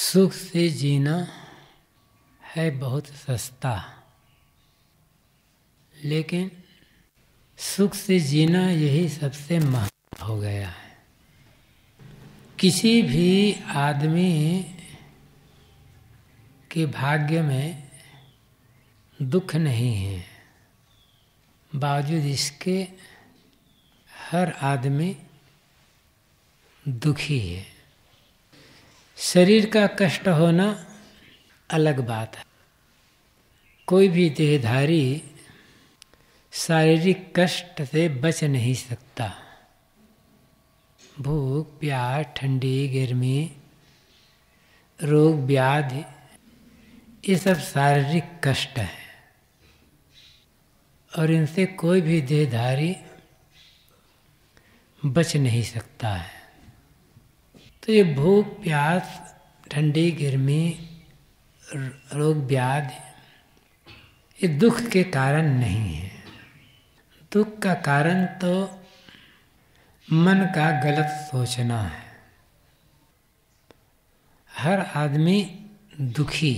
सुख से जीना है बहुत सस्ता लेकिन सुख से जीना यही सबसे महंगा हो गया है किसी भी आदमी के भाग्य में दुख नहीं है बावजूद इसके हर आदमी दुखी है शरीर का कष्ट होना अलग बात है कोई भी देहधारी शारीरिक कष्ट से बच नहीं सकता भूख प्यास ठंडी गर्मी रोग व्याधि ये सब शारीरिक कष्ट है और इनसे कोई भी देहधारी बच नहीं सकता है तो ये भूख प्यास ठंडी गर्मी रोग व्याध ये दुख के कारण नहीं है दुख का कारण तो मन का गलत सोचना है हर आदमी दुखी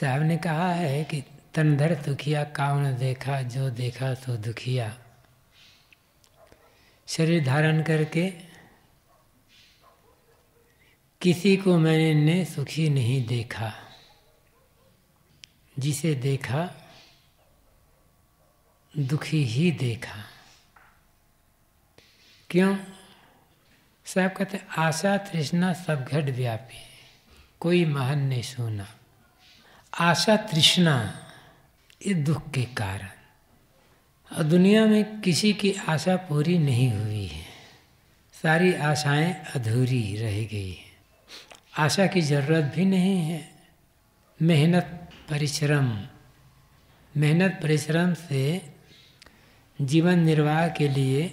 साहब ने कहा है कि तनधर दुखिया कावन देखा जो देखा तो दुखिया शरीर धारण करके किसी को मैंने सुखी नहीं देखा जिसे देखा दुखी ही देखा क्यों साहब कहते आशा तृष्णा सब घट व्यापी कोई महान नहीं सुना आशा तृष्णा ये दुख के कारण और दुनिया में किसी की आशा पूरी नहीं हुई है सारी आशाएं अधूरी रह गई है आशा की ज़रूरत भी नहीं है मेहनत परिश्रम मेहनत परिश्रम से जीवन निर्वाह के लिए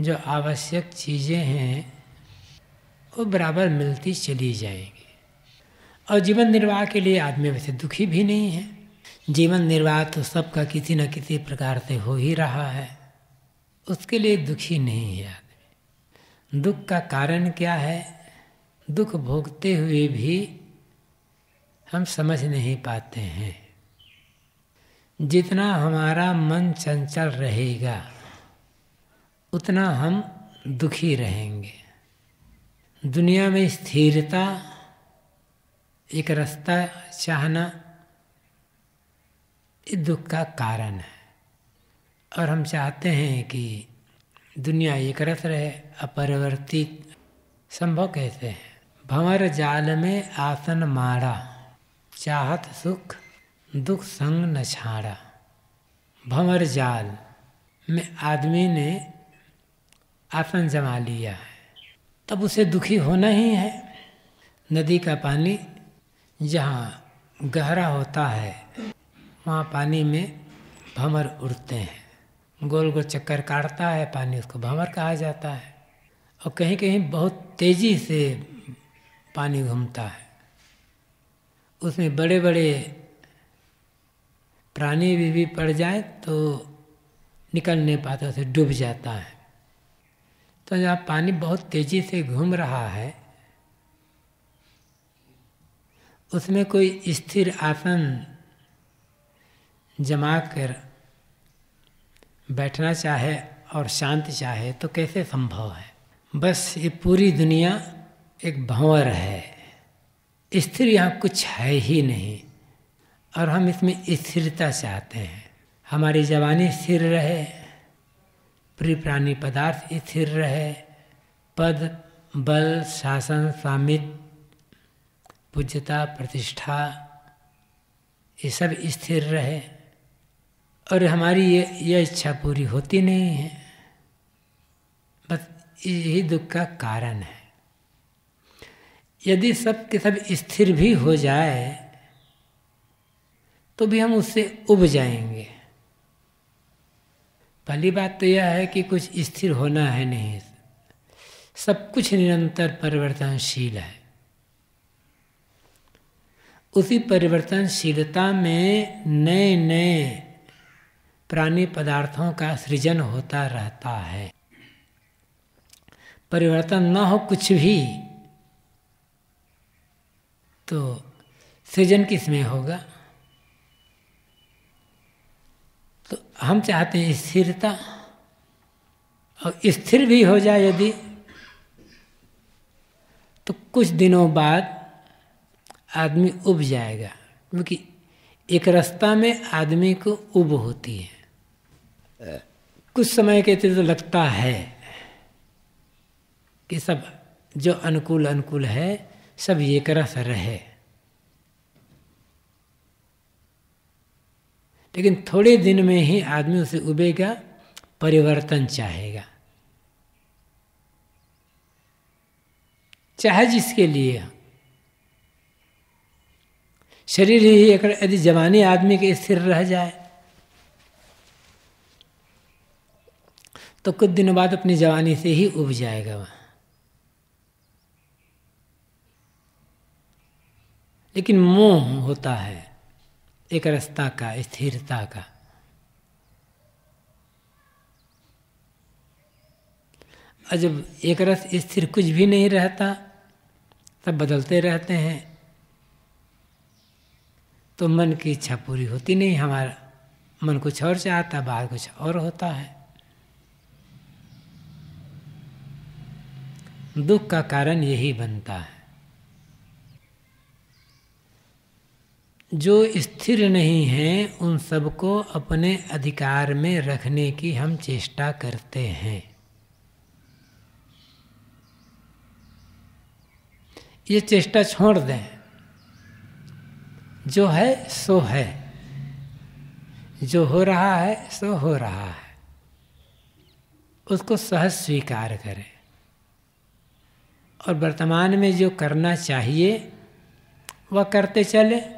जो आवश्यक चीज़ें हैं वो बराबर मिलती चली जाएगी और जीवन निर्वाह के लिए आदमी वैसे दुखी भी नहीं है जीवन निर्वाह तो सबका किसी न किसी प्रकार से हो ही रहा है उसके लिए दुखी नहीं है आदमी दुख का कारण क्या है दुख भोगते हुए भी हम समझ नहीं पाते हैं जितना हमारा मन चंचल रहेगा उतना हम दुखी रहेंगे दुनिया में स्थिरता एक रास्ता चाहना ये दुख का कारण है और हम चाहते हैं कि दुनिया एक रस रहे अपरिवर्तित संभव कहते हैं भंवर जाल में आसन मारा चाहत सुख दुख संग न छाड़ा भंवर जाल में आदमी ने आसन जमा लिया है तब उसे दुखी होना ही है नदी का पानी जहाँ गहरा होता है वहाँ पानी में भंवर उड़ते हैं गोल गोल चक्कर काटता है पानी उसको भंवर कहा जाता है और कहीं कहीं बहुत तेज़ी से पानी घूमता है उसमें बड़े बड़े प्राणी भी, भी पड़ जाए तो निकल नहीं पाता उसे डूब जाता है तो जब पानी बहुत तेजी से घूम रहा है उसमें कोई स्थिर आसन जमा कर बैठना चाहे और शांत चाहे तो कैसे संभव है बस ये पूरी दुनिया एक भंवर है स्थिर यहाँ कुछ है ही नहीं और हम इसमें स्थिरता चाहते हैं हमारी जवानी स्थिर रहे प्रिय प्राणी पदार्थ स्थिर रहे पद बल शासन स्वामित्व पूज्यता प्रतिष्ठा ये सब स्थिर रहे और हमारी ये यह इच्छा पूरी होती नहीं है बस यही दुख का कारण है यदि सब के सब स्थिर भी हो जाए तो भी हम उससे उब जाएंगे पहली बात तो यह है कि कुछ स्थिर होना है नहीं सब कुछ निरंतर परिवर्तनशील है उसी परिवर्तनशीलता में नए नए प्राणी पदार्थों का सृजन होता रहता है परिवर्तन न हो कुछ भी तो सृजन किस में होगा तो हम चाहते हैं स्थिरता और स्थिर भी हो जाए यदि तो कुछ दिनों बाद आदमी उब जाएगा क्योंकि एक रास्ता में आदमी को उब होती है हाँ। कुछ समय के तो लगता है कि सब जो अनुकूल अनुकूल है सब एक रस रहे लेकिन थोड़े दिन में ही आदमी उसे उबेगा परिवर्तन चाहेगा चाहे जिसके लिए शरीर ही एक यदि जवानी आदमी के स्थिर रह जाए तो कुछ दिनों बाद अपनी जवानी से ही उब जाएगा वह लेकिन मोह होता है एक रस्ता का स्थिरता का और जब एक रस स्थिर कुछ भी नहीं रहता तब बदलते रहते हैं तो मन की इच्छा पूरी होती नहीं हमारा मन कुछ और चाहता बाहर कुछ और होता है दुख का कारण यही बनता है जो स्थिर नहीं हैं उन सबको अपने अधिकार में रखने की हम चेष्टा करते हैं ये चेष्टा छोड़ दें जो है सो है जो हो रहा है सो हो रहा है उसको सहज स्वीकार करें और वर्तमान में जो करना चाहिए वह करते चलें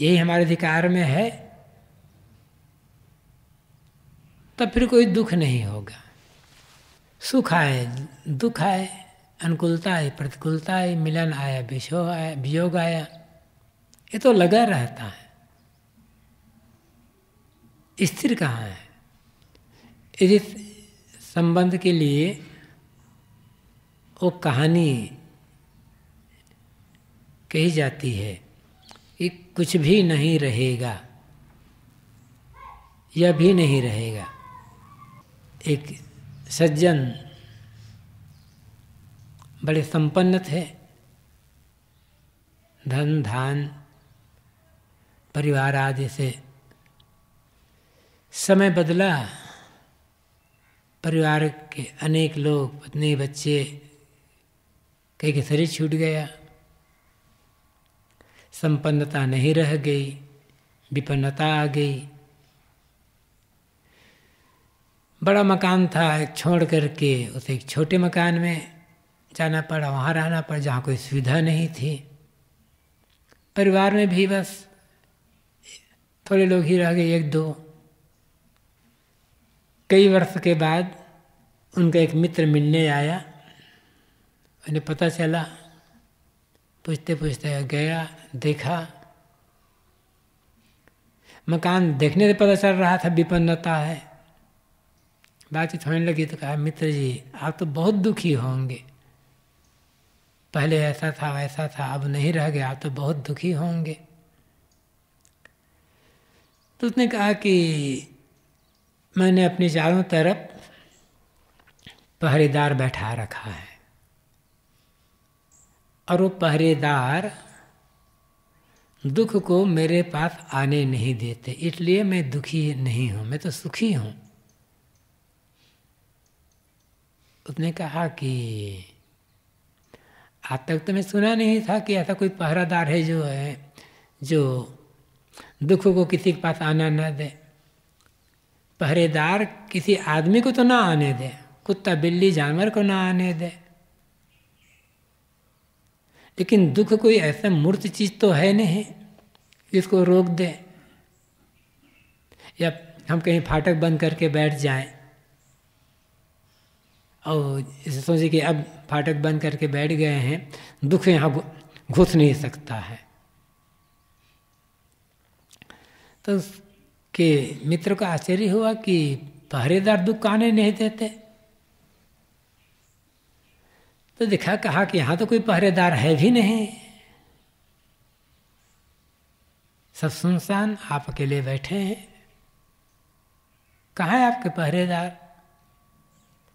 यही हमारे अधिकार में है तब फिर कोई दुख नहीं होगा सुख आए दुख आए अनुकूलता आए प्रतिकूलता आई मिलन आया विषो आया वियोग आया ये तो लगा रहता है स्थिर कहाँ है इस संबंध के लिए वो कहानी कही जाती है ये कुछ भी नहीं रहेगा यह भी नहीं रहेगा एक सज्जन बड़े संपन्न थे धन धान परिवार आदि से समय बदला परिवार के अनेक लोग पत्नी बच्चे कहीं के शरीर छूट गया संपन्नता नहीं रह गई विपन्नता आ गई बड़ा मकान था एक छोड़ करके उसे एक छोटे मकान में जाना पड़ा वहाँ रहना पड़ा जहाँ कोई सुविधा नहीं थी परिवार में भी बस थोड़े लोग ही रह गए एक दो कई वर्ष के बाद उनका एक मित्र मिलने आया उन्हें पता चला पूछते पूछते गया देखा मकान देखने से पता चल रहा था विपन्नता है बातचीत होने लगी तो कहा मित्र जी आप तो बहुत दुखी होंगे पहले ऐसा था वैसा था अब नहीं रह गया आप तो बहुत दुखी होंगे तो उसने कहा कि मैंने अपनी चारों तरफ पहरेदार बैठा रखा है और वो पहरेदार दुख को मेरे पास आने नहीं देते इसलिए मैं दुखी नहीं हूँ मैं तो सुखी हूँ उसने कहा कि आज तक तो मैं सुना नहीं था कि ऐसा कोई पहरादार है जो है जो दुख को किसी के पास आना ना दे पहरेदार किसी आदमी को तो ना आने दे कुत्ता बिल्ली जानवर को ना आने दे लेकिन दुख कोई ऐसा मूर्त चीज तो है नहीं जिसको रोक दे या हम कहीं फाटक बंद करके बैठ जाए और सोचे कि अब फाटक बंद करके बैठ गए हैं दुख यहाँ घुस नहीं सकता है तो के मित्र को आश्चर्य हुआ कि पहरेदार दुख आने नहीं देते तो देखा कहा कि यहाँ तो कोई पहरेदार है भी नहीं सब सुनसान आप अकेले बैठे हैं कहा है आपके पहरेदार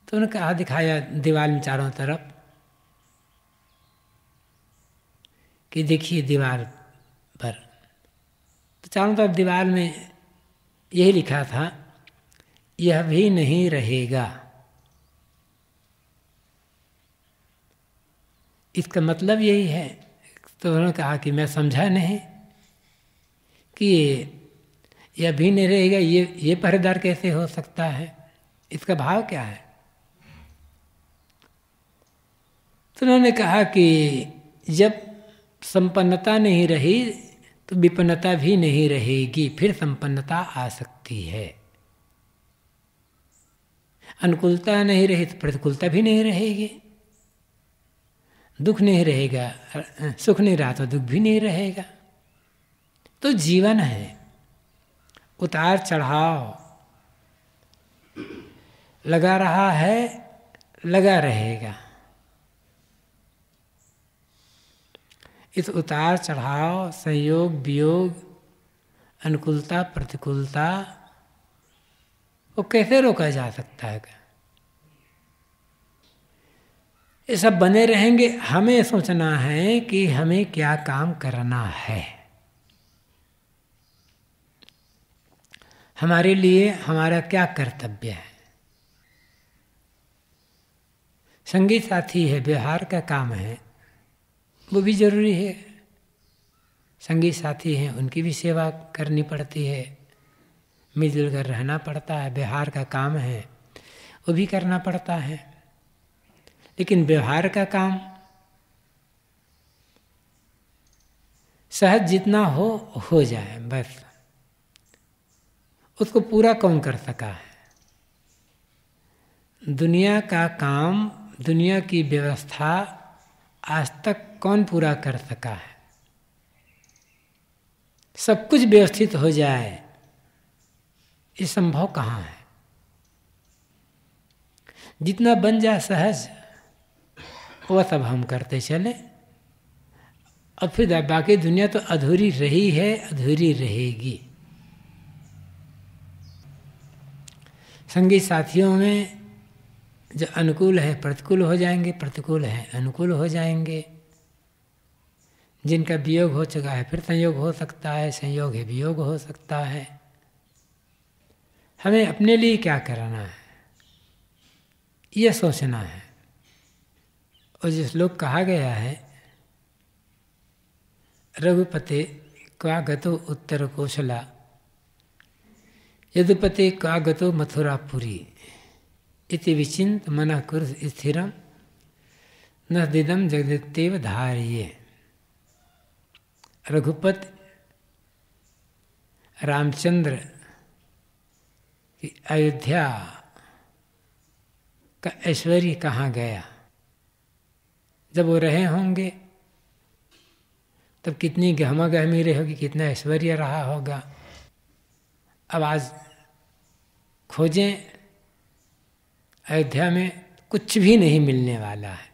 तो उन्होंने कहा दिखाया दीवार में चारों तरफ कि देखिए दीवार पर तो चारों तरफ दीवार में यही लिखा था यह भी नहीं रहेगा इसका मतलब यही है तो उन्होंने कहा कि मैं समझा नहीं कि यह भी नहीं रहेगा ये ये पहरेदार कैसे हो सकता है इसका भाव क्या है तो उन्होंने कहा कि जब संपन्नता नहीं रही तो विपन्नता भी नहीं रहेगी फिर संपन्नता आ सकती है अनुकूलता नहीं रही तो प्रतिकूलता भी नहीं रहेगी दुख नहीं रहेगा सुख नहीं रहा तो दुख भी नहीं रहेगा तो जीवन है उतार चढ़ाव लगा रहा है लगा रहेगा इस उतार चढ़ाव संयोग वियोग अनुकूलता प्रतिकूलता को कैसे रोका जा सकता है क्या ये सब बने रहेंगे हमें सोचना है कि हमें क्या काम करना है हमारे लिए हमारा क्या कर्तव्य है संगीत साथी है व्यवहार का काम है वो भी जरूरी है संगीत साथी हैं उनकी भी सेवा करनी पड़ती है मिलजुल कर रहना पड़ता है व्यवहार का काम है वो भी करना पड़ता है लेकिन व्यवहार का काम सहज जितना हो हो जाए बस उसको पूरा कौन कर सका है दुनिया का काम दुनिया की व्यवस्था आज तक कौन पूरा कर सका है सब कुछ व्यवस्थित हो जाए ये संभव कहाँ है जितना बन जाए सहज वह सब हम करते चले अब फिर बाकी दुनिया तो अधूरी रही है अधूरी रहेगी संगी साथियों में जो अनुकूल है प्रतिकूल हो जाएंगे प्रतिकूल है अनुकूल हो जाएंगे जिनका वियोग हो चुका है फिर संयोग हो सकता है संयोग है वियोग हो सकता है हमें अपने लिए क्या कराना है यह सोचना है और श्लोक कहा गया है रघुपते क्वागतो उत्तर कौशला यदुपते क्वागतो मथुरापुरी इति विचिंत मन कुर स्थिर न दिदम जगदत्तेव धारिये रघुपत रामचंद्र की अयोध्या का ऐश्वर्य कहाँ गया जब वो रहे होंगे तब कितनी गहमा गहमी रही होगी कितना ऐश्वर्य रहा होगा अब आज खोजें अयोध्या में कुछ भी नहीं मिलने वाला है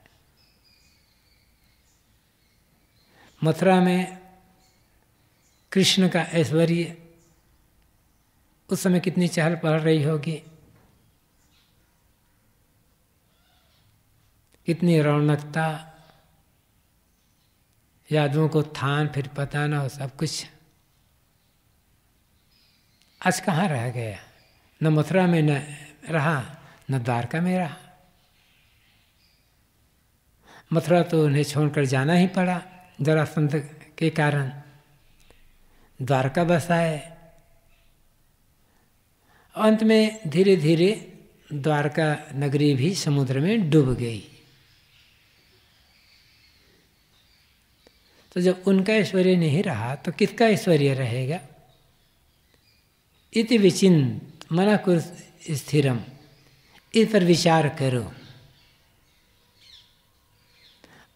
मथुरा में कृष्ण का ऐश्वर्य उस समय कितनी चहल पहल रही होगी इतनी रौनकता यादों को थान फिर पता ना हो सब कुछ आज कहाँ रह गया न मथुरा में न रहा न द्वारका में रहा मथुरा तो उन्हें छोड़कर जाना ही पड़ा जरासंध के कारण द्वारका बस आए अंत में धीरे धीरे द्वारका नगरी भी समुद्र में डूब गई तो जब उनका ऐश्वर्य नहीं रहा तो किसका ऐश्वर्य रहेगा इति विचिन मना कुर स्थिरम इस पर विचार करो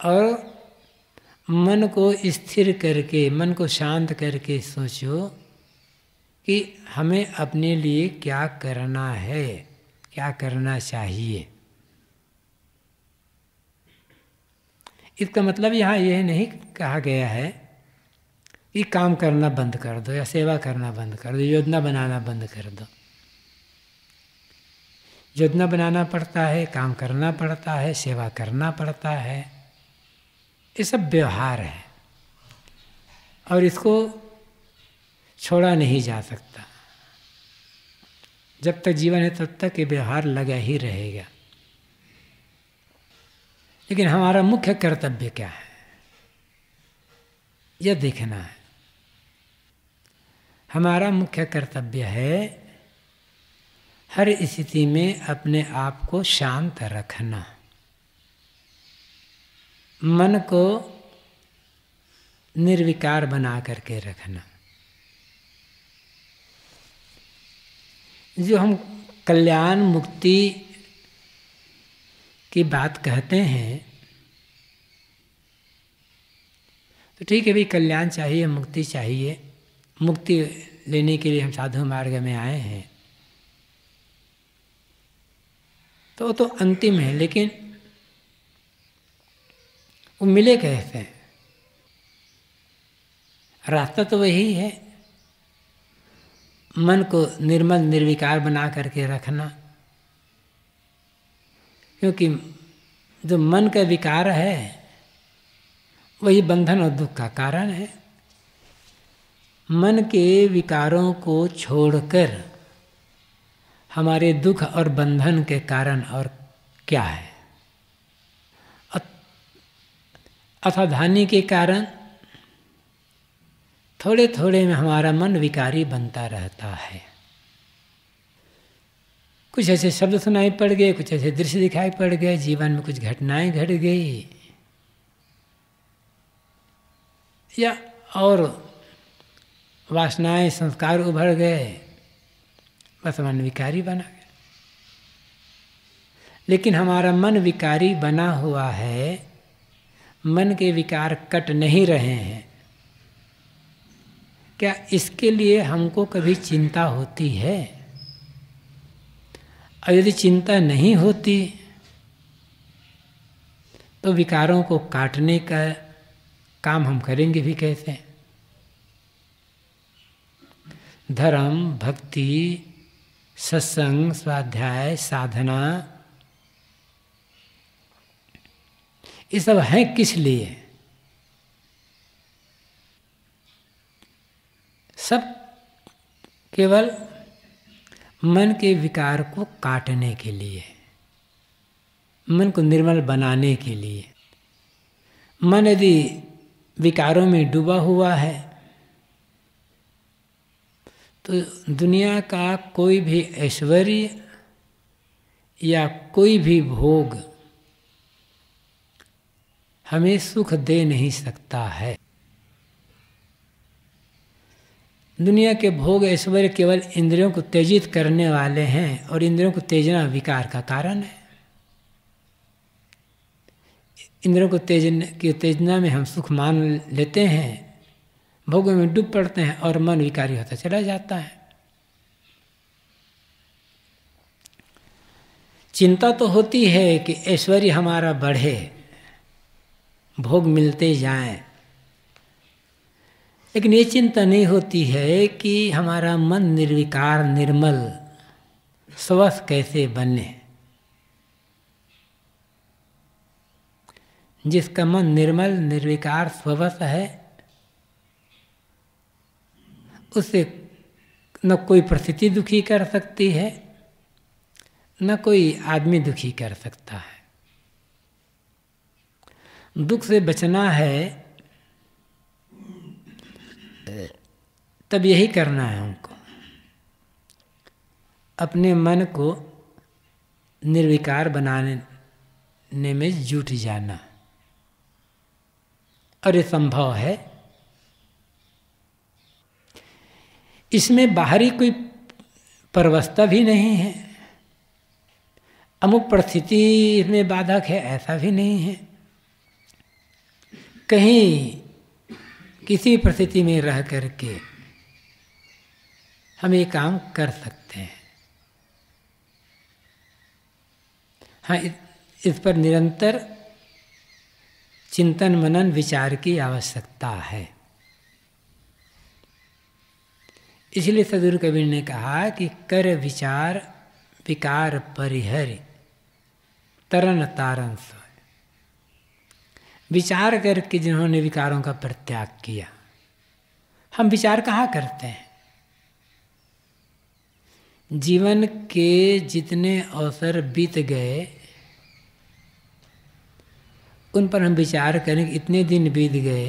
और मन को स्थिर करके मन को शांत करके सोचो कि हमें अपने लिए क्या करना है क्या करना चाहिए इसका मतलब यहाँ यह नहीं कहा गया है कि काम करना बंद कर दो या सेवा करना बंद कर दो योजना बनाना बंद कर दो योजना बनाना पड़ता है काम करना पड़ता है सेवा करना पड़ता है ये सब व्यवहार है और इसको छोड़ा नहीं जा सकता जब तक जीवन है तब तक ये व्यवहार लगा ही रहेगा लेकिन हमारा मुख्य कर्तव्य क्या है यह देखना है हमारा मुख्य कर्तव्य है हर स्थिति में अपने आप को शांत रखना मन को निर्विकार बना करके रखना जो हम कल्याण मुक्ति की बात कहते हैं तो ठीक है भाई कल्याण चाहिए मुक्ति चाहिए मुक्ति लेने के लिए हम साधु मार्ग में आए हैं तो तो अंतिम है लेकिन वो मिले कैसे हैं रास्ता तो वही है मन को निर्मल निर्विकार बना करके रखना क्योंकि जो मन का विकार है वही बंधन और दुख का कारण है मन के विकारों को छोड़कर हमारे दुख और बंधन के कारण और क्या है असावधानी के कारण थोड़े थोड़े में हमारा मन विकारी बनता रहता है कुछ ऐसे शब्द सुनाई पड़ गए कुछ ऐसे दृश्य दिखाई पड़ गए जीवन में कुछ घटनाएं घट गई या और वासनाएं संस्कार उभर गए बस मन विकारी बना गया लेकिन हमारा मन विकारी बना हुआ है मन के विकार कट नहीं रहे हैं क्या इसके लिए हमको कभी चिंता होती है और यदि चिंता नहीं होती तो विकारों को काटने का काम हम करेंगे भी कैसे धर्म भक्ति सत्संग स्वाध्याय साधना ये सब हैं किस लिए सब केवल मन के विकार को काटने के लिए मन को निर्मल बनाने के लिए मन यदि विकारों में डूबा हुआ है तो दुनिया का कोई भी ऐश्वर्य या कोई भी भोग हमें सुख दे नहीं सकता है दुनिया के भोग ऐश्वर्य केवल इंद्रियों को तेजित करने वाले हैं और इंद्रियों को तेजना विकार का कारण है इंद्रियों को तेज की तेजना में हम सुख मान लेते हैं भोगों में डूब पड़ते हैं और मन विकारी होता चला जाता है चिंता तो होती है कि ऐश्वर्य हमारा बढ़े भोग मिलते जाएं लेकिन ये चिंता नहीं होती है कि हमारा मन निर्विकार निर्मल स्वस्थ कैसे बने जिसका मन निर्मल निर्विकार स्वस्थ है उसे न कोई परिस्थिति दुखी कर सकती है न कोई आदमी दुखी कर सकता है दुख से बचना है तब यही करना है उनको अपने मन को निर्विकार बनाने में जुट जाना और ये संभव है इसमें बाहरी कोई परवस्था भी नहीं है अमुक परिस्थिति में बाधक है ऐसा भी नहीं है कहीं किसी परिस्थिति में रह करके हम ये काम कर सकते हैं हाँ इस पर निरंतर चिंतन मनन विचार की आवश्यकता है इसलिए सदुर कबीर ने कहा कि कर विचार विकार परिहर तरण तारण स्व विचार करके जिन्होंने विकारों का परित्याग किया हम विचार कहाँ करते हैं जीवन के जितने अवसर बीत गए उन पर हम विचार करें कि इतने दिन बीत गए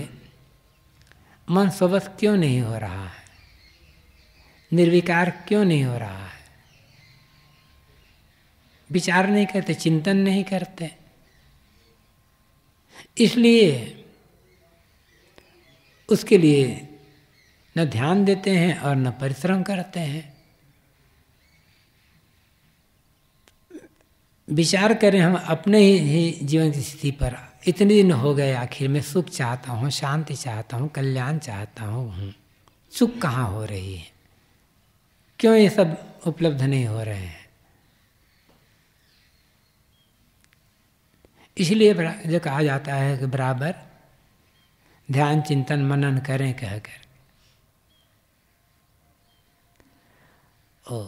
मन स्वस्थ क्यों नहीं हो रहा है निर्विकार क्यों नहीं हो रहा है विचार नहीं करते चिंतन नहीं करते इसलिए उसके लिए न ध्यान देते हैं और न परिश्रम करते हैं विचार करें हम अपने ही जीवन की स्थिति पर इतने दिन हो गए आखिर मैं सुख चाहता हूँ शांति चाहता हूँ कल्याण चाहता हूँ सुख कहाँ हो रही है क्यों ये सब उपलब्ध नहीं हो रहे हैं इसलिए जो कहा जाता है कि बराबर ध्यान चिंतन मनन करें कहकर ओ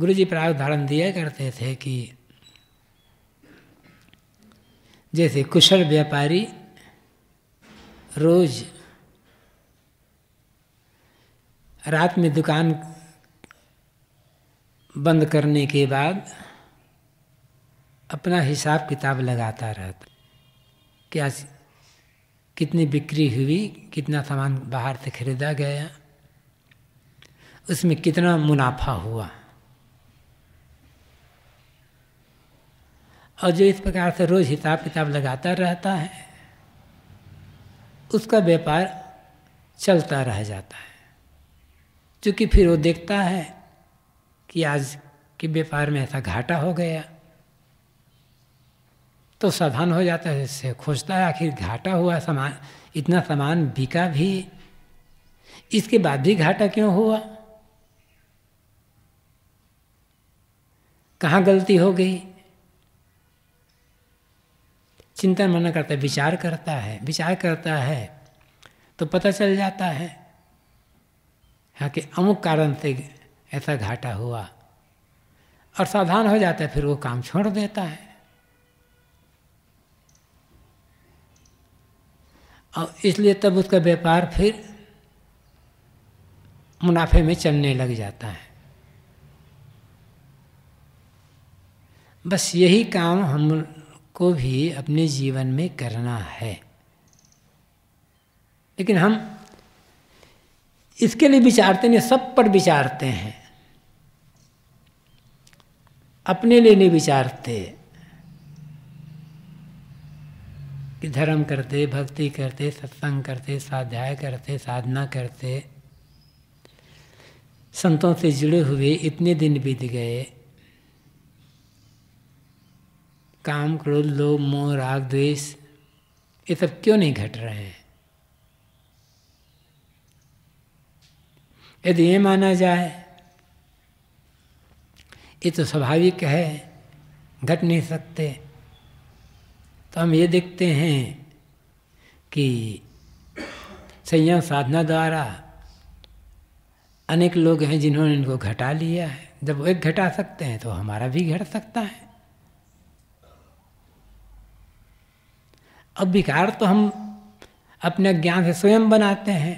गुरु जी प्राय उदाहरण दिया करते थे कि जैसे कुशल व्यापारी रोज रात में दुकान बंद करने के बाद अपना हिसाब किताब लगाता रहता क्या कितनी बिक्री हुई कितना सामान बाहर से खरीदा गया उसमें कितना मुनाफा हुआ और जो इस प्रकार से रोज़ हिसाब किताब लगाता रहता है उसका व्यापार चलता रह जाता है क्योंकि फिर वो देखता है कि आज के व्यापार में ऐसा घाटा हो गया तो सावधान हो जाता है इससे खोजता है आखिर घाटा हुआ सामान इतना सामान बिका भी इसके बाद भी घाटा क्यों हुआ कहाँ गलती हो गई चिंतन मनन करता है विचार करता है विचार करता है तो पता चल जाता है हाँ कि अमुक कारण से ऐसा घाटा हुआ और सावधान हो जाता है फिर वो काम छोड़ देता है और इसलिए तब उसका व्यापार फिर मुनाफे में चलने लग जाता है बस यही काम हम को भी अपने जीवन में करना है लेकिन हम इसके लिए विचारते नहीं सब पर विचारते हैं अपने लिए नहीं विचारते कि धर्म करते भक्ति करते सत्संग करते स्वाध्याय करते साधना करते संतों से जुड़े हुए इतने दिन बीत गए काम क्रोध लोभ मोह राग द्वेष ये सब क्यों नहीं घट रहे हैं यदि ये माना जाए ये तो स्वाभाविक है घट नहीं सकते तो हम ये देखते हैं कि संयम साधना द्वारा अनेक लोग हैं जिन्होंने इनको घटा लिया है जब एक घटा सकते हैं तो हमारा भी घट सकता है अब विकार तो हम अपने ज्ञान से स्वयं बनाते हैं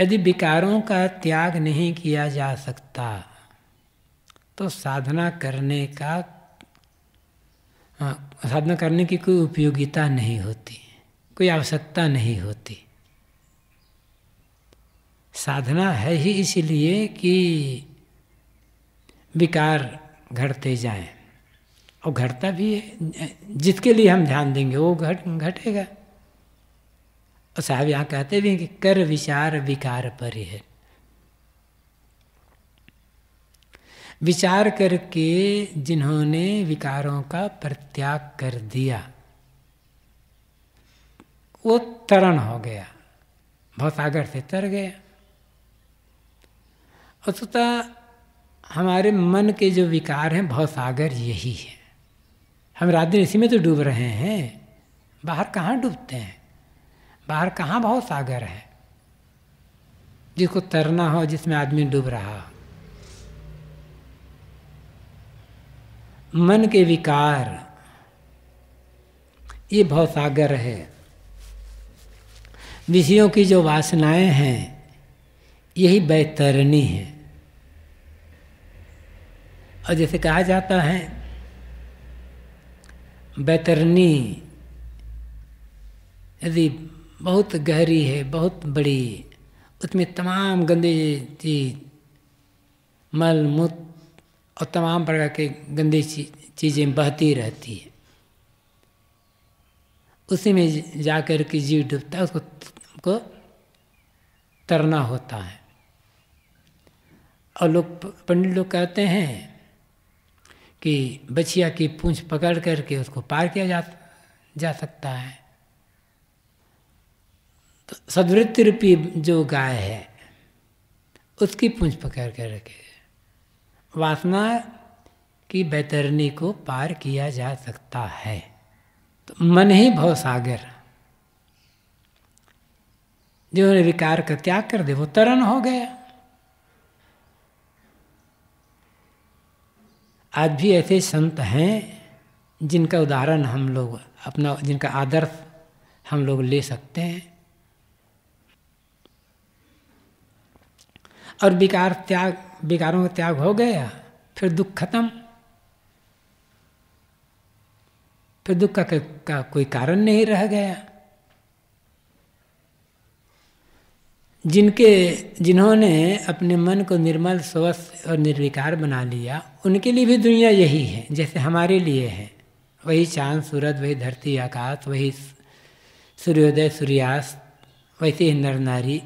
यदि विकारों का त्याग नहीं किया जा सकता तो साधना करने का हाँ, साधना करने की कोई उपयोगिता नहीं होती कोई आवश्यकता नहीं होती साधना है ही इसलिए कि विकार घटते जाएं और घटता भी है जिसके लिए हम ध्यान देंगे वो घट घटेगा और साहब यहाँ कहते भी हैं कि कर विचार विकार पर है विचार करके जिन्होंने विकारों का प्रत्याग कर दिया वो तरण हो गया भवसागर से तर गया वस्तुतः हमारे मन के जो विकार हैं भवसागर यही है हम रात दिन इसी में तो डूब रहे हैं बाहर कहाँ डूबते हैं बाहर कहाँ बहुत सागर है जिसको तैरना हो जिसमें आदमी डूब रहा हो मन के विकार ये बहुत सागर है विषयों की जो वासनाएं हैं यही बेतरनी है और जैसे कहा जाता है बैतरनी यदि बहुत गहरी है बहुत बड़ी उसमें तमाम गंदे चीज मल मूत और तमाम प्रकार के गंदी चीज़ें बहती रहती है उसी में जाकर के जीव डूबता है उसको को तरना होता है और लोग पंडित लोग कहते हैं कि बछिया की पूंछ पकड़ करके उसको पार किया जा जा सकता है तो सदवृत्ति रूपी जो गाय है उसकी पूंछ पकड़ कर रखे वासना की बैतरनी को पार किया जा सकता है तो मन ही भव सागर जिन्होंने विकार का त्याग कर दे वो तरन हो गया आज भी ऐसे संत हैं जिनका उदाहरण हम लोग अपना जिनका आदर्श हम लोग ले सकते हैं और विकार त्याग विकारों का त्याग हो गया फिर दुख खत्म फिर दुख का, का कोई कारण नहीं रह गया जिनके जिन्होंने अपने मन को निर्मल स्वस्थ और निर्विकार बना लिया उनके लिए भी दुनिया यही है जैसे हमारे लिए है वही चांद सूरज वही धरती आकाश वही सूर्योदय सूर्यास्त वैसे ही नर नारी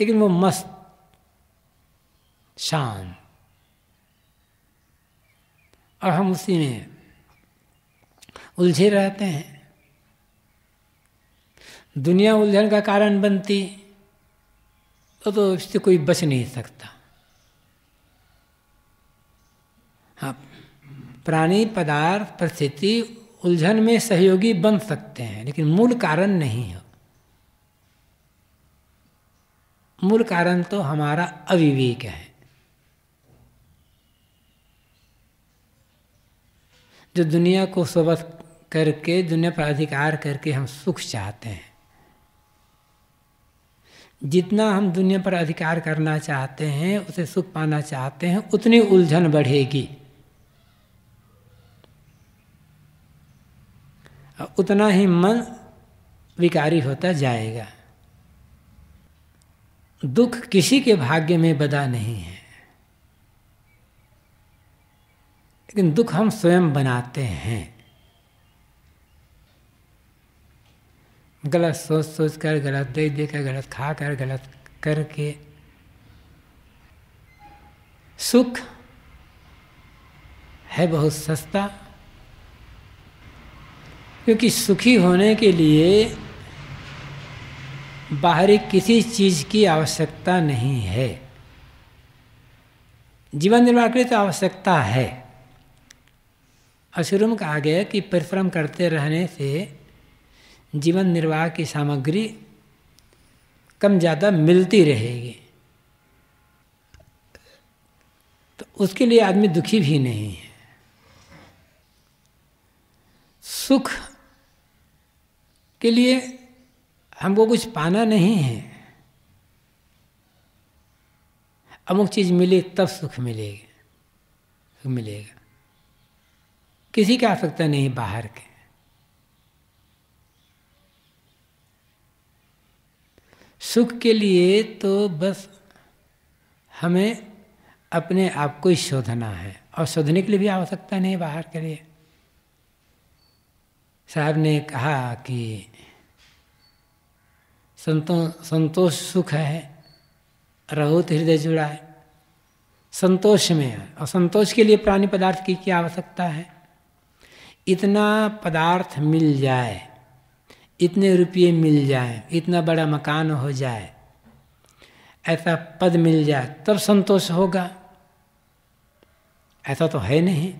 लेकिन वो मस्त शांत और हम उसी में उलझे रहते हैं दुनिया उलझन का कारण बनती तो इससे कोई बच नहीं सकता हाँ प्राणी पदार्थ परिस्थिति उलझन में सहयोगी बन सकते हैं लेकिन मूल कारण नहीं है मूल कारण तो हमारा अविवेक है जो दुनिया को सबक करके दुनिया पर अधिकार करके हम सुख चाहते हैं जितना हम दुनिया पर अधिकार करना चाहते हैं उसे सुख पाना चाहते हैं उतनी उलझन बढ़ेगी उतना ही मन विकारी होता जाएगा दुख किसी के भाग्य में बदा नहीं है लेकिन दुख हम स्वयं बनाते हैं गलत सोच सोच कर गलत देख देख कर गलत खा कर गलत करके सुख है बहुत सस्ता क्योंकि सुखी होने के लिए बाहरी किसी चीज़ की आवश्यकता नहीं है जीवन निर्वाह के लिए तो आवश्यकता है अशुरुम कहा गया कि परिश्रम करते रहने से जीवन निर्वाह की सामग्री कम ज़्यादा मिलती रहेगी तो उसके लिए आदमी दुखी भी नहीं है सुख के लिए हमको कुछ पाना नहीं है अमुक चीज़ मिले तब सुख मिलेगा सुख मिलेगा किसी की आवश्यकता नहीं बाहर के सुख के लिए तो बस हमें अपने आप को ही शोधना है और शोधने के लिए भी आवश्यकता नहीं बाहर के लिए साहब ने कहा कि संतो संतोष सुख है रहोत हृदय जुड़ा है संतोष में है और संतोष के लिए प्राणी पदार्थ की क्या आवश्यकता है इतना पदार्थ मिल जाए इतने रुपये मिल जाए इतना बड़ा मकान हो जाए ऐसा पद मिल जाए तब संतोष होगा ऐसा तो है नहीं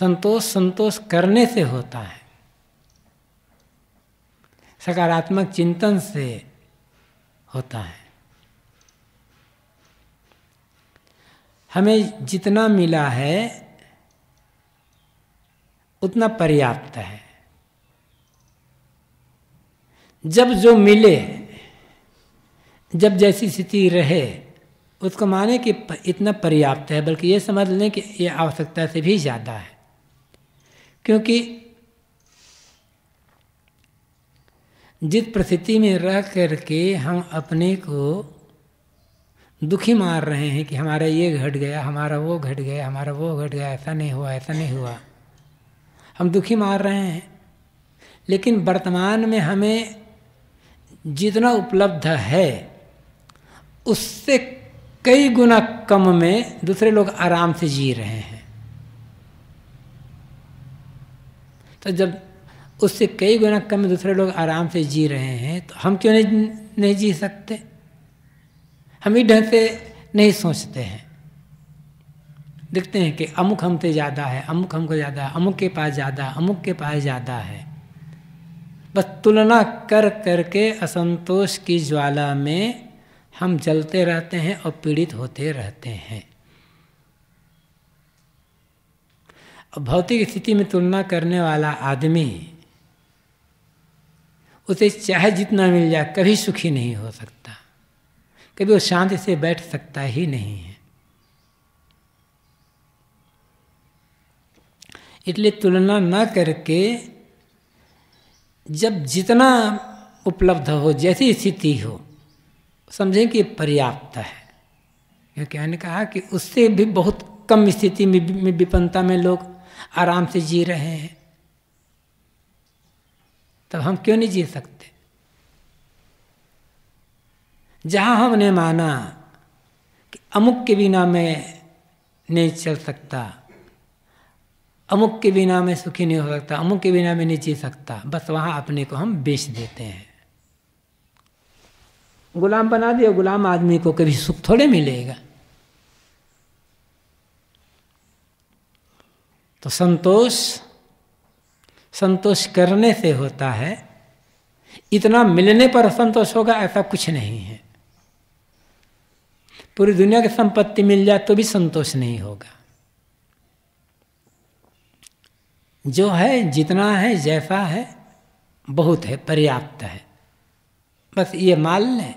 संतोष संतोष करने से होता है सकारात्मक चिंतन से होता है हमें जितना मिला है उतना पर्याप्त है जब जो मिले जब जैसी स्थिति रहे उसको माने कि इतना पर्याप्त है बल्कि ये समझ लें कि ये आवश्यकता से भी ज़्यादा है क्योंकि जिस परिस्थिति में रह कर के हम अपने को दुखी मार रहे हैं कि हमारा ये घट गया हमारा वो घट गया हमारा वो घट गया ऐसा नहीं हुआ ऐसा नहीं हुआ हम दुखी मार रहे हैं लेकिन वर्तमान में हमें जितना उपलब्ध है उससे कई गुना कम में दूसरे लोग आराम से जी रहे हैं तो जब उससे कई गुना कम में दूसरे लोग आराम से जी रहे हैं तो हम क्यों नहीं नहीं जी सकते हम इस ढंग से नहीं सोचते हैं देखते हैं कि अमुक हमसे ज़्यादा है अमुक हमको ज़्यादा है अमुक के पास ज़्यादा अमुक के पास ज़्यादा है बस तुलना कर करके असंतोष की ज्वाला में हम जलते रहते हैं और पीड़ित होते रहते हैं भौतिक स्थिति में तुलना करने वाला आदमी उसे चाहे जितना मिल जाए कभी सुखी नहीं हो सकता कभी वो शांति से बैठ सकता ही नहीं है इसलिए तुलना न करके जब जितना उपलब्ध हो जैसी स्थिति हो समझें कि पर्याप्त है क्योंकि मैंने कहा कि उससे भी बहुत कम स्थिति में विपन्नता में लोग आराम से जी रहे हैं तब हम क्यों नहीं जी सकते जहाँ हमने माना कि अमुक के बिना मैं नहीं चल सकता अमुक के बिना मैं सुखी नहीं हो सकता अमुक के बिना मैं नहीं जी सकता बस वहाँ अपने को हम बेच देते हैं गुलाम बना दिया गुलाम आदमी को कभी सुख थोड़े मिलेगा तो संतोष संतोष करने से होता है इतना मिलने पर संतोष होगा ऐसा कुछ नहीं है पूरी दुनिया की संपत्ति मिल जाए तो भी संतोष नहीं होगा जो है जितना है जैसा है बहुत है पर्याप्त है बस ये माल लें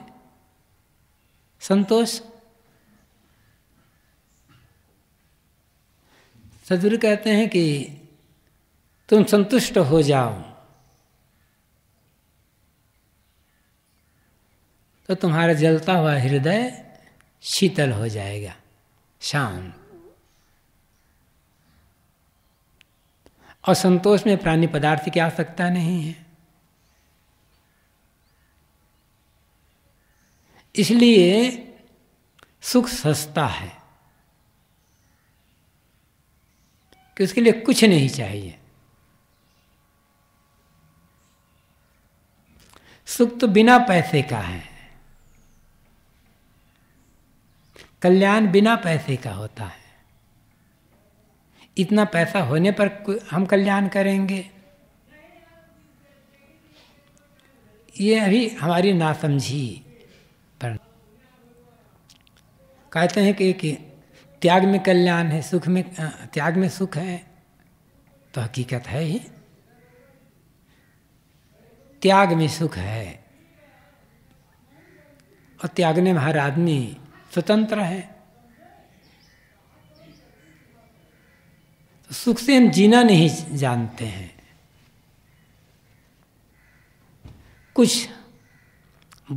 संतोष सदगुरु कहते हैं कि तुम संतुष्ट हो जाओ तो तुम्हारा जलता हुआ हृदय शीतल हो जाएगा शांत और संतोष में प्राणी पदार्थ की आवश्यकता नहीं है इसलिए सुख सस्ता है कि उसके लिए कुछ नहीं चाहिए सुख तो बिना पैसे का है कल्याण बिना पैसे का होता है इतना पैसा होने पर हम कल्याण करेंगे ये अभी हमारी नासमझी पर कहते हैं कि, कि त्याग में कल्याण है सुख में त्याग में सुख है तो हकीकत है ही त्याग में सुख है और त्यागने में हर आदमी स्वतंत्र है तो सुख से हम जीना नहीं जानते हैं कुछ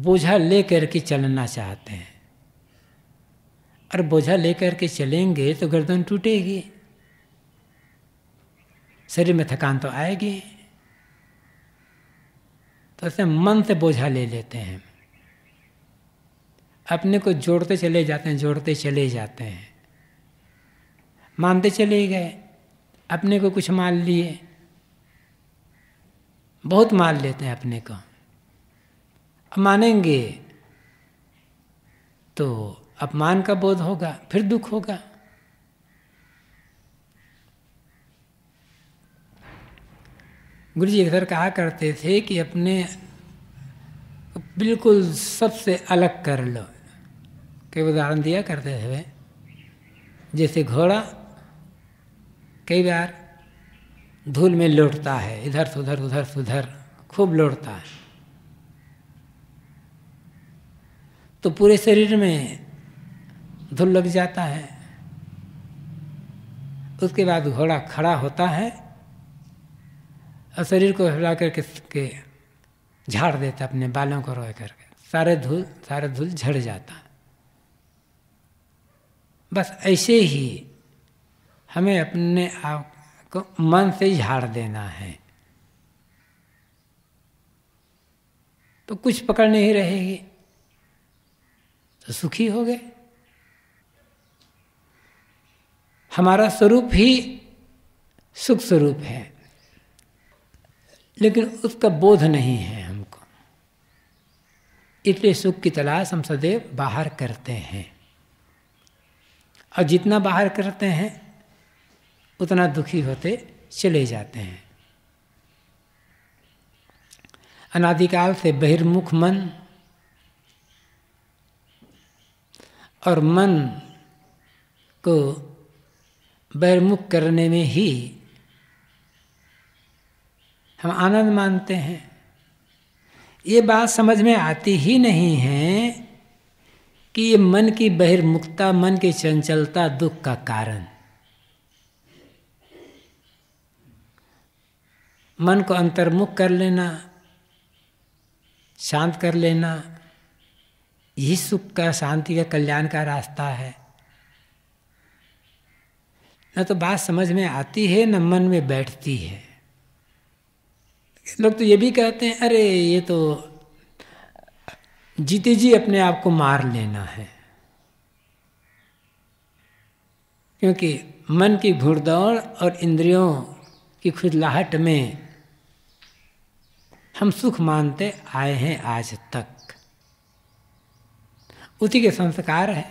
बोझा ले करके के चलना चाहते हैं और बोझा लेकर के चलेंगे तो गर्दन टूटेगी शरीर में थकान तो आएगी तो ऐसे मन से बोझा ले लेते हैं अपने को जोड़ते चले जाते हैं जोड़ते चले जाते हैं मानते चले गए अपने को कुछ मान लिए बहुत मान लेते हैं अपने को मानेंगे तो अपमान का बोध होगा फिर दुख होगा गुरु जी अक्सर कहा करते थे कि अपने बिल्कुल सबसे अलग कर लो कई उदाहरण दिया करते थे जैसे घोड़ा कई बार धूल में लौटता है इधर से उधर उधर से उधर खूब लौटता है तो पूरे शरीर में धूल लग जाता है उसके बाद घोड़ा खड़ा होता है और शरीर को हिला करके के झाड़ देता है अपने बालों को रोए करके सारे धूल सारे धूल झड़ जाता है बस ऐसे ही हमें अपने आप को मन से झाड़ देना है तो कुछ पकड़ नहीं रहेगी तो सुखी हो गए हमारा स्वरूप ही सुख स्वरूप है लेकिन उसका बोध नहीं है हमको इसलिए सुख की तलाश हम सदैव बाहर करते हैं और जितना बाहर करते हैं उतना दुखी होते चले जाते हैं अनादिकाल से बहिर्मुख मन और मन को बहिर्मुख करने में ही हम आनंद मानते हैं ये बात समझ में आती ही नहीं है कि ये मन की बहिर्मुखता मन की चंचलता दुख का कारण मन को अंतर्मुख कर लेना शांत कर लेना यही सुख का शांति का कल्याण का रास्ता है न तो बात समझ में आती है न मन में बैठती है लोग तो ये भी कहते हैं अरे ये तो जीते जी अपने आप को मार लेना है क्योंकि मन की घुड़दौड़ और इंद्रियों की खुजलाहट में हम सुख मानते आए हैं आज तक उसी के संस्कार है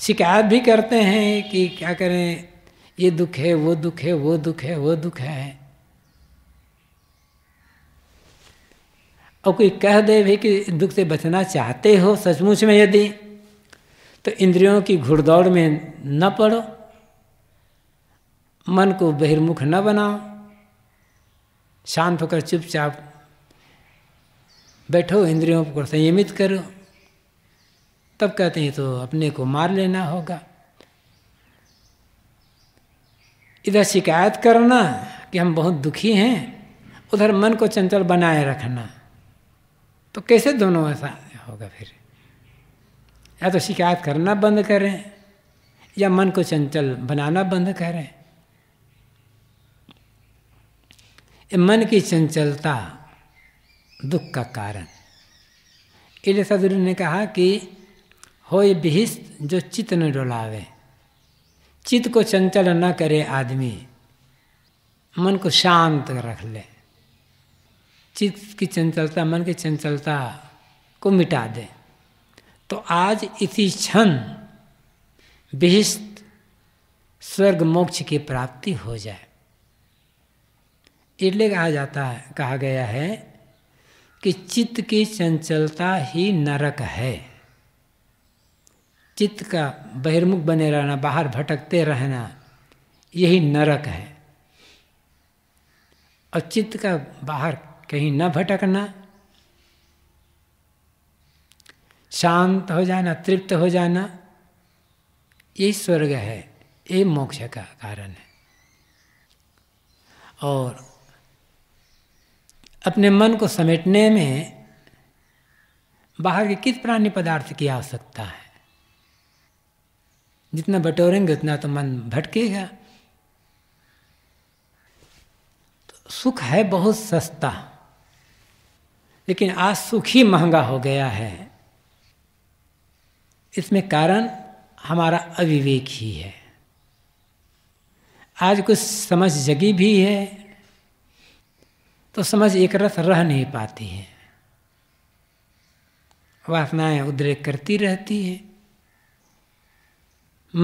शिकायत भी करते हैं कि क्या करें ये दुख है वो दुख है वो दुख है वो दुख है और कोई कह दे भी कि दुख से बचना चाहते हो सचमुच में यदि तो इंद्रियों की घुड़दौड़ में न पड़ो मन को बहिर्मुख न बनाओ शांत होकर चुपचाप बैठो इंद्रियों को संयमित करो तब कहते हैं तो अपने को मार लेना होगा इधर शिकायत करना कि हम बहुत दुखी हैं उधर मन को चंचल बनाए रखना तो कैसे दोनों ऐसा होगा फिर या तो शिकायत करना बंद करें या मन को चंचल बनाना बंद करें मन की चंचलता दुख का कारण इसलिए सदगुरु ने कहा कि हो ये विहिस्त जो चित्त न डोलावे चित्त को चंचल न करे आदमी मन को शांत रख ले चित्त की चंचलता मन की चंचलता को मिटा दे तो आज इसी क्षण विहिष्ट स्वर्ग मोक्ष की प्राप्ति हो जाए इसलिए कहा जाता है कहा गया है कि चित्त की चंचलता ही नरक है चित्त का बहिर्मुख बने रहना बाहर भटकते रहना यही नरक है और चित्त का बाहर कहीं न भटकना शांत हो जाना तृप्त हो जाना यही स्वर्ग है ये मोक्ष का कारण है और अपने मन को समेटने में बाहर के किस प्राणी पदार्थ की आवश्यकता है जितना बटोरेंगे उतना तो मन भटकेगा तो सुख है बहुत सस्ता लेकिन आज सुख ही महंगा हो गया है इसमें कारण हमारा अविवेक ही है आज कुछ समझ जगी भी है तो समझ एक रस रह नहीं पाती है वासनाएं उद्रेक करती रहती है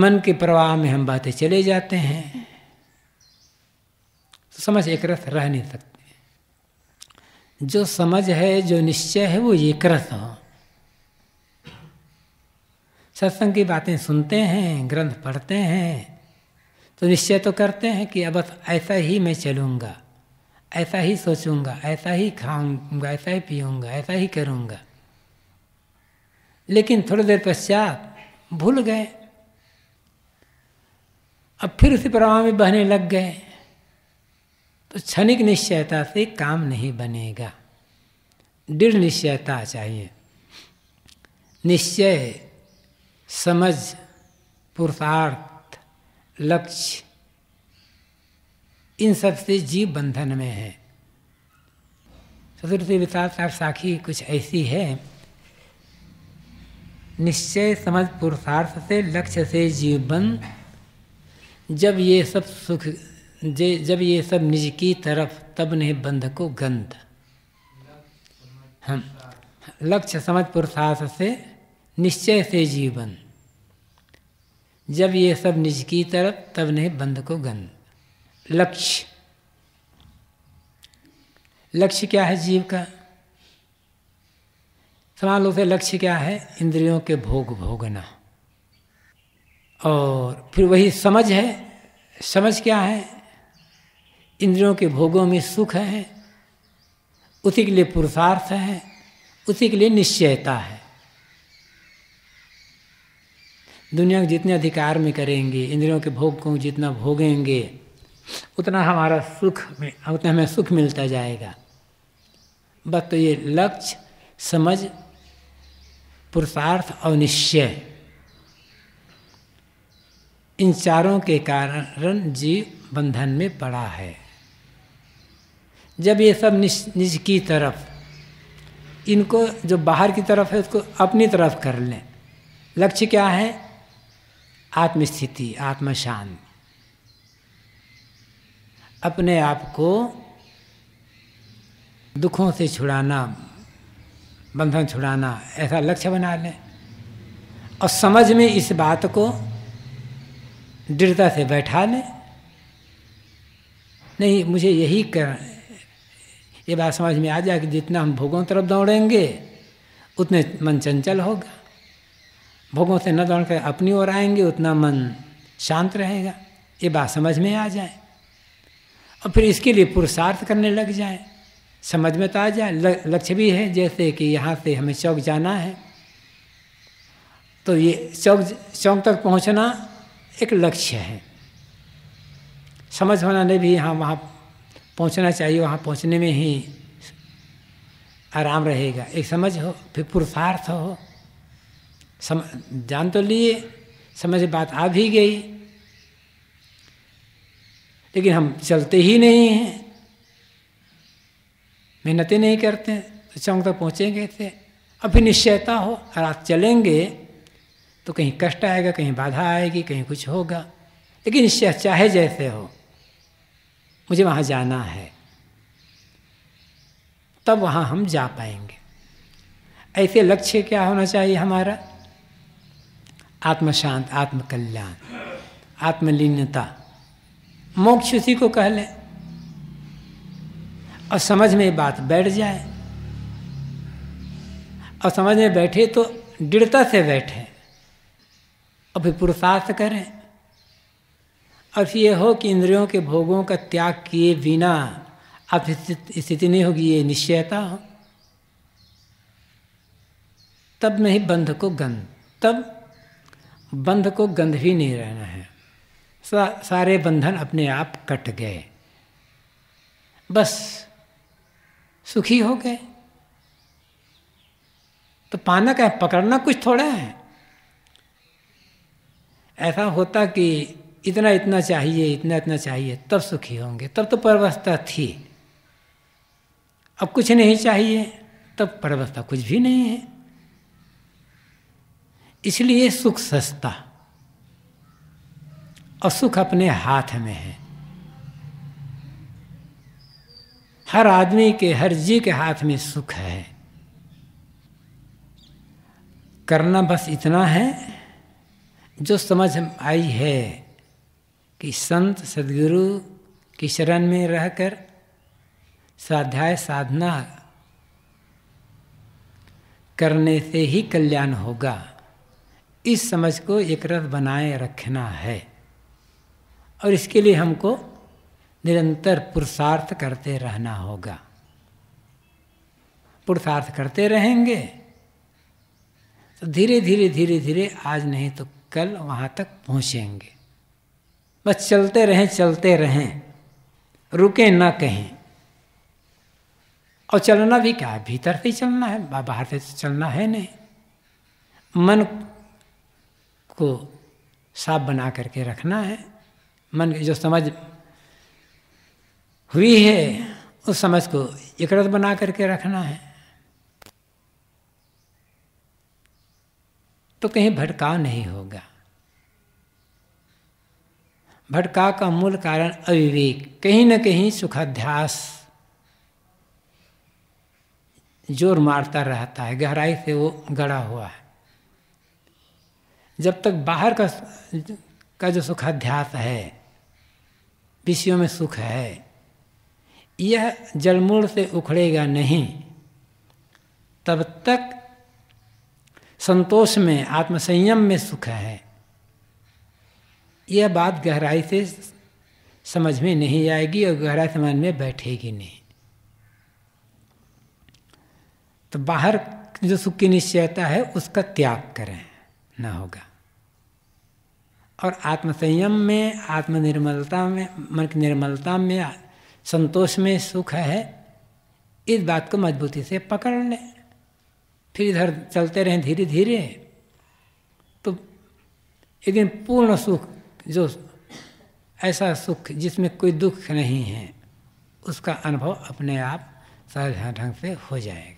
मन के प्रवाह में हम बातें चले जाते हैं तो समझ एक रस रह नहीं सकते जो समझ है जो निश्चय है वो एक रस हो सत्संग की बातें सुनते हैं ग्रंथ पढ़ते हैं तो निश्चय तो करते हैं कि अब ऐसा ही मैं चलूँगा ऐसा ही सोचूंगा ऐसा ही खाऊंगा ऐसा ही पीऊंगा ऐसा ही करूंगा लेकिन थोड़ी देर पश्चात भूल गए अब फिर उसी प्रवाह में बहने लग गए तो क्षणिक निश्चयता से काम नहीं बनेगा दृढ़ निश्चयता चाहिए निश्चय समझ पुरुषार्थ लक्ष्य इन सब से जीव बंधन में है चतुर्थी विशाल साहब साखी कुछ ऐसी है निश्चय समझ पुरुषार्थ से लक्ष्य से जीव बंध जब ये सब सुख जब ये सब निज की तरफ तब नहीं बंध को गंध हम लक्ष्य समझ पुरुषार्थ से निश्चय से जीवन जब ये सब निज की तरफ तब नहीं बंध को गंध लक्ष्य लक्ष्य क्या है जीव का समान लोग से लक्ष्य क्या है इंद्रियों के भोग भोगना और फिर वही समझ है समझ क्या है इंद्रियों के भोगों में सुख है उसी के लिए पुरुषार्थ है उसी के लिए निश्चयता है दुनिया के जितने अधिकार में करेंगे इंद्रियों के भोग को जितना भोगेंगे उतना हमारा सुख में उतना हमें सुख मिलता जाएगा बस तो ये लक्ष्य समझ पुरुषार्थ और निश्चय इन चारों के कारण जीव बंधन में पड़ा है जब ये सब निज निज की तरफ इनको जो बाहर की तरफ है उसको अपनी तरफ कर लें लक्ष्य क्या है आत्मस्थिति आत्मशांत अपने आप को दुखों से छुड़ाना बंधन छुड़ाना ऐसा लक्ष्य बना लें और समझ में इस बात को दृढ़ता से बैठा लें नहीं मुझे यही कर ये बात समझ में आ जाए कि जितना हम भोगों तरफ दौड़ेंगे उतने मन चंचल होगा भोगों से न दौड़ कर अपनी ओर आएंगे उतना मन शांत रहेगा ये बात समझ में आ जाए और फिर इसके लिए पुरुषार्थ करने लग जाए समझ में तो आ जाए लक्ष्य भी है जैसे कि यहाँ से हमें चौक जाना है तो ये चौक चौक तक पहुँचना एक लक्ष्य है समझ होना नहीं भी यहाँ वहाँ पहुँचना चाहिए वहाँ पहुँचने में ही आराम रहेगा एक समझ हो फिर पुरुषार्थ हो सम जान तो लिए समझ बात आ भी गई लेकिन हम चलते ही नहीं हैं मेहनतें नहीं करते तो चौंक तक पहुँचेंगे थे अब फिर निश्चयता हो और आप चलेंगे तो कहीं कष्ट आएगा कहीं बाधा आएगी कहीं कुछ होगा लेकिन निश्चय चाहे जैसे हो मुझे वहाँ जाना है तब वहाँ हम जा पाएंगे ऐसे लक्ष्य क्या होना चाहिए हमारा आत्मशांत आत्मकल्याण आत्मलीनता मोक्ष उसी को कह लें और समझ में बात बैठ जाए और समझ में बैठे तो दृढ़ता से बैठे और फिर पुरुषार्थ करें और फिर ये हो कि इंद्रियों के भोगों का त्याग किए बिना आप स्थिति नहीं होगी ये निश्चयता हो तब नहीं बंध को गंध तब बंध को गंध भी नहीं रहना है सारे बंधन अपने आप कट गए बस सुखी हो गए तो पाना क्या पकड़ना कुछ थोड़ा है ऐसा होता कि इतना इतना चाहिए इतना इतना चाहिए तब सुखी होंगे तब तो परवस्था थी अब कुछ नहीं चाहिए तब परवस्था कुछ भी नहीं है इसलिए सुख सस्ता असुख सुख अपने हाथ में है हर आदमी के हर जी के हाथ में सुख है करना बस इतना है जो समझ आई है कि संत सदगुरु की शरण में रहकर स्वाध्याय साधना करने से ही कल्याण होगा इस समझ को एक रथ बनाए रखना है और इसके लिए हमको निरंतर पुरुषार्थ करते रहना होगा पुरुषार्थ करते रहेंगे तो धीरे धीरे धीरे धीरे आज नहीं तो कल वहाँ तक पहुँचेंगे बस चलते रहें चलते रहें रुके ना कहें और चलना भी क्या भीतर से ही चलना है बाहर से तो चलना है नहीं मन को साफ बना करके रखना है मन की जो समझ हुई है उस समझ को एकरत बना करके रखना है तो कहीं भटकाव नहीं होगा भटकाव का मूल कारण अविवेक कहीं ना कहीं सुखाध्यास जोर मारता रहता है गहराई से वो गड़ा हुआ है जब तक बाहर का का जो सुखाध्यास है विषयों में सुख है यह जलमूल से उखड़ेगा नहीं तब तक संतोष में आत्मसंयम में सुख है यह बात गहराई से समझ में नहीं आएगी और से समझ में बैठेगी नहीं तो बाहर जो सुख की निश्चयता है उसका त्याग करें ना होगा और आत्मसंयम में आत्मनिर्मलता में मन की निर्मलता में संतोष में सुख है इस बात को मजबूती से पकड़ लें फिर इधर चलते रहें धीरे धीरे तो एक दिन पूर्ण सुख जो ऐसा सुख जिसमें कोई दुख नहीं है उसका अनुभव अपने आप सहज ढंग से हो जाएगा